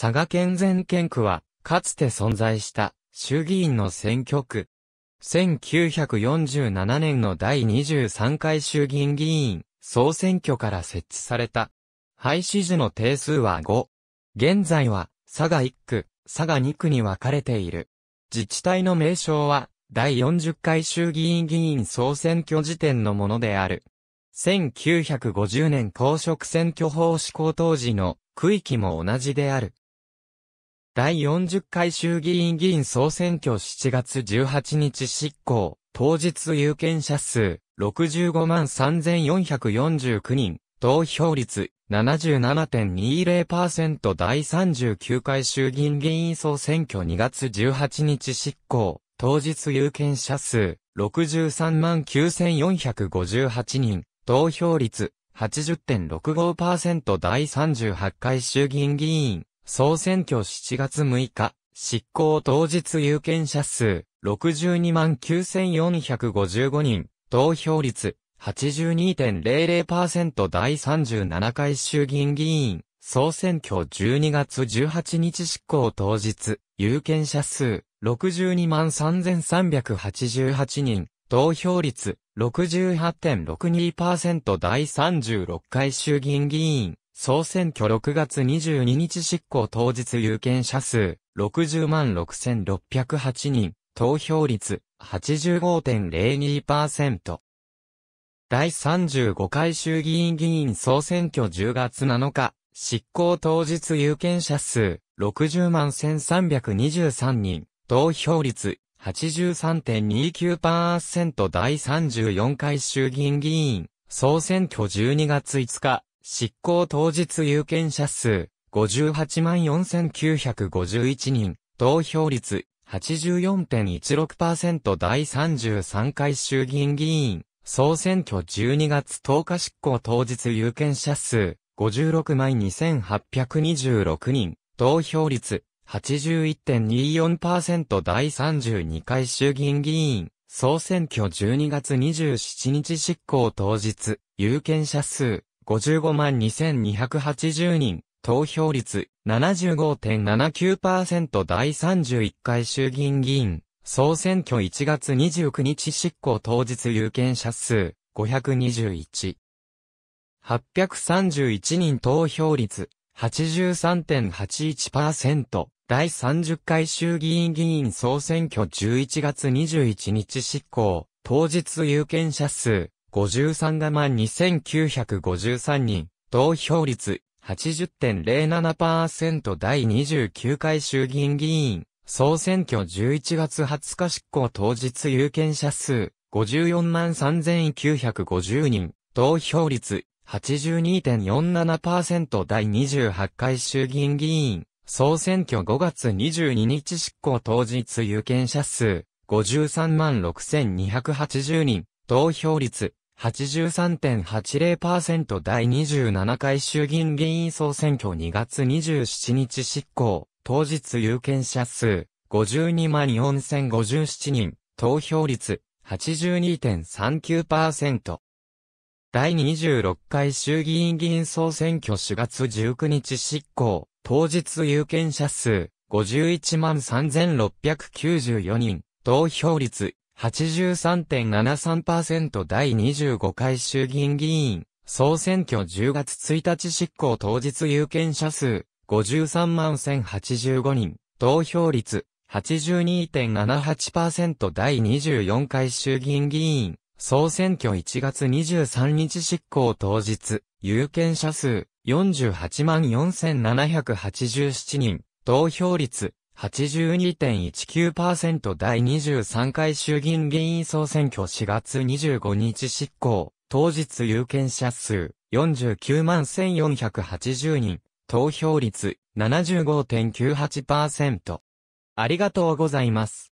佐賀県全県区は、かつて存在した衆議院の選挙区。1947年の第23回衆議院議員総選挙から設置された。廃止時の定数は5。現在は佐賀1区、佐賀2区に分かれている。自治体の名称は第40回衆議院議員総選挙時点のものである。1950年公職選挙法施行当時の区域も同じである。第40回衆議院議員総選挙7月18日執行、当日有権者数65万3449人、投票率77.20%第39回衆議院議員総選挙2月18日執行、当日有権者数63万9458人、投票率80.65%第38回衆議院議員総選挙7月6日、執行当日有権者数62万9455人、投票率82.00%第37回衆議院議員、総選挙12月18日執行当日、有権者数62万3388人、投票率68.62%第36回衆議院議員、総選挙6月22日執行当日有権者数60万6608人、投票率85.02%。第35回衆議院議員総選挙10月7日、執行当日有権者数60万1323人、投票率83.29%第34回衆議院議員総選挙12月5日、執行当日有権者数、584,951人、投票率84.16%第33回衆議院議員、総選挙12月10日執行当日有権者数、56万2826人、投票率81.24%第32回衆議院議員、総選挙12月27日執行当日、有権者数、55万2280人、投票率75.79%第31回衆議院議員、総選挙1月29日執行当日有権者数、521。831人投票率、83.81%、第30回衆議院議員総選挙11月21日執行、当日有権者数、53が万2953人、投票率80.07%第29回衆議院議員、総選挙11月20日執行当日有権者数、54万3950人、投票率82.47%第28回衆議院議員、総選挙5月22日執行当日有権者数、53万6280人、投票率83.80%第27回衆議院議員総選挙2月27日執行、当日有権者数52万4057人、投票率82.39%。第26回衆議院議員総選挙4月19日執行、当日有権者数51万3694人、投票率83.73%第25回衆議院議員、総選挙10月1日執行当日有権者数、53万1085人、投票率、82.78%第24回衆議院議員、総選挙1月23日執行当日、有権者数、48万4787人、投票率、82.19%第23回衆議院議員総選挙4月25日執行、当日有権者数49万1480人、投票率75.98%。ありがとうございます。